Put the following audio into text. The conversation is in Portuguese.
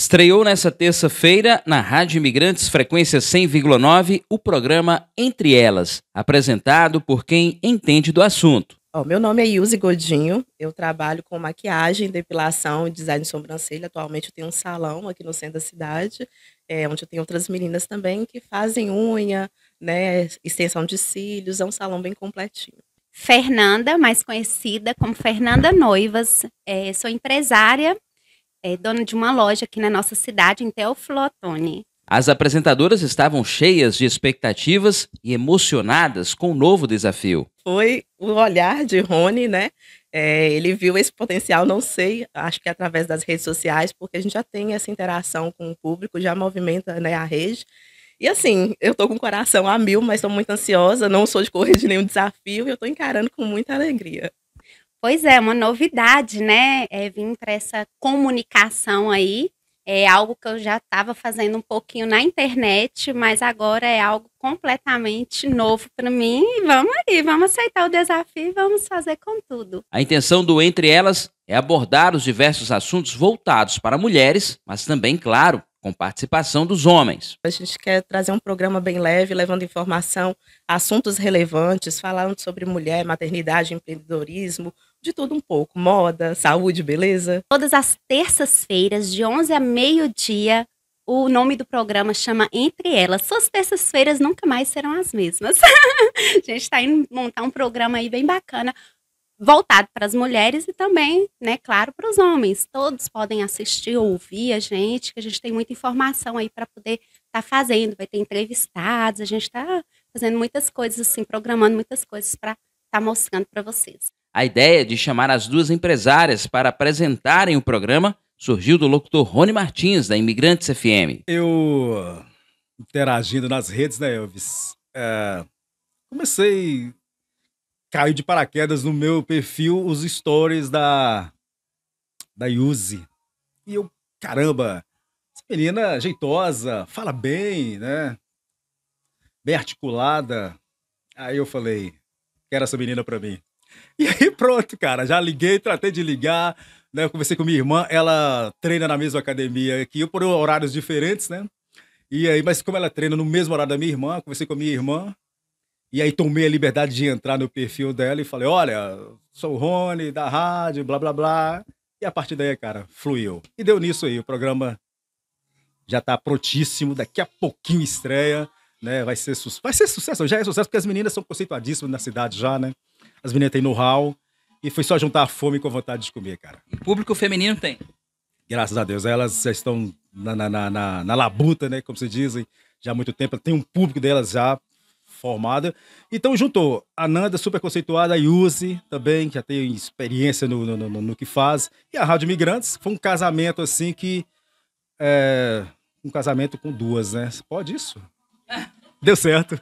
Estreou nessa terça-feira na Rádio Imigrantes Frequência 100,9 o programa Entre Elas, apresentado por quem entende do assunto. Oh, meu nome é Yuse Godinho, eu trabalho com maquiagem, depilação e design de sobrancelha. Atualmente eu tenho um salão aqui no centro da cidade, é, onde eu tenho outras meninas também que fazem unha, né, extensão de cílios, é um salão bem completinho. Fernanda, mais conhecida como Fernanda Noivas, é, sou empresária é dona de uma loja aqui na nossa cidade, em Teoflotone. As apresentadoras estavam cheias de expectativas e emocionadas com o novo desafio. Foi o olhar de Rony, né? É, ele viu esse potencial, não sei, acho que é através das redes sociais, porque a gente já tem essa interação com o público, já movimenta né, a rede. E assim, eu tô com o coração a mil, mas estou muito ansiosa, não sou de correr de nenhum desafio e eu tô encarando com muita alegria. Pois é, uma novidade, né? É, vim para essa comunicação aí. É algo que eu já estava fazendo um pouquinho na internet, mas agora é algo completamente novo para mim. E vamos aí, vamos aceitar o desafio e vamos fazer com tudo. A intenção do Entre Elas é abordar os diversos assuntos voltados para mulheres, mas também, claro, com participação dos homens. A gente quer trazer um programa bem leve, levando informação, assuntos relevantes, falando sobre mulher, maternidade, empreendedorismo, de tudo um pouco: moda, saúde, beleza. Todas as terças-feiras, de 11 a meio-dia, o nome do programa chama Entre Elas. Suas terças-feiras nunca mais serão as mesmas. a gente está indo montar um programa aí bem bacana, voltado para as mulheres e também, né, claro, para os homens. Todos podem assistir, ouvir a gente, que a gente tem muita informação aí para poder estar tá fazendo. Vai ter entrevistados, a gente está fazendo muitas coisas assim, programando muitas coisas para estar tá mostrando para vocês. A ideia de chamar as duas empresárias para apresentarem o programa surgiu do locutor Rony Martins, da Imigrantes FM. Eu, interagindo nas redes, né, Elvis? É, comecei. Caiu de paraquedas no meu perfil os stories da. da Yuzi. E eu, caramba, essa menina jeitosa, fala bem, né? Bem articulada. Aí eu falei, quero essa menina pra mim. E aí pronto, cara, já liguei, tratei de ligar, né? conversei com minha irmã, ela treina na mesma academia que eu, por horários diferentes, né? E aí, mas como ela treina no mesmo horário da minha irmã, conversei com minha irmã, e aí tomei a liberdade de entrar no perfil dela e falei, olha, sou o Rony, da rádio, blá, blá, blá. E a partir daí, cara, fluiu. E deu nisso aí, o programa já tá prontíssimo, daqui a pouquinho estreia né? Vai ser, vai ser sucesso, já é sucesso, porque as meninas são conceituadíssimas na cidade já, né? As meninas têm know-how e foi só juntar a fome com a vontade de comer, cara. E público feminino tem? Graças a Deus, elas já estão na, na, na, na, na labuta, né? Como se dizem, já há muito tempo. Tem um público delas já formada. Então juntou a Nanda, super conceituada, a Yuzi também, que já tem experiência no, no, no, no que faz, e a Rádio Migrantes. Foi um casamento assim que. É, um casamento com duas, né? Pode isso? Deu certo.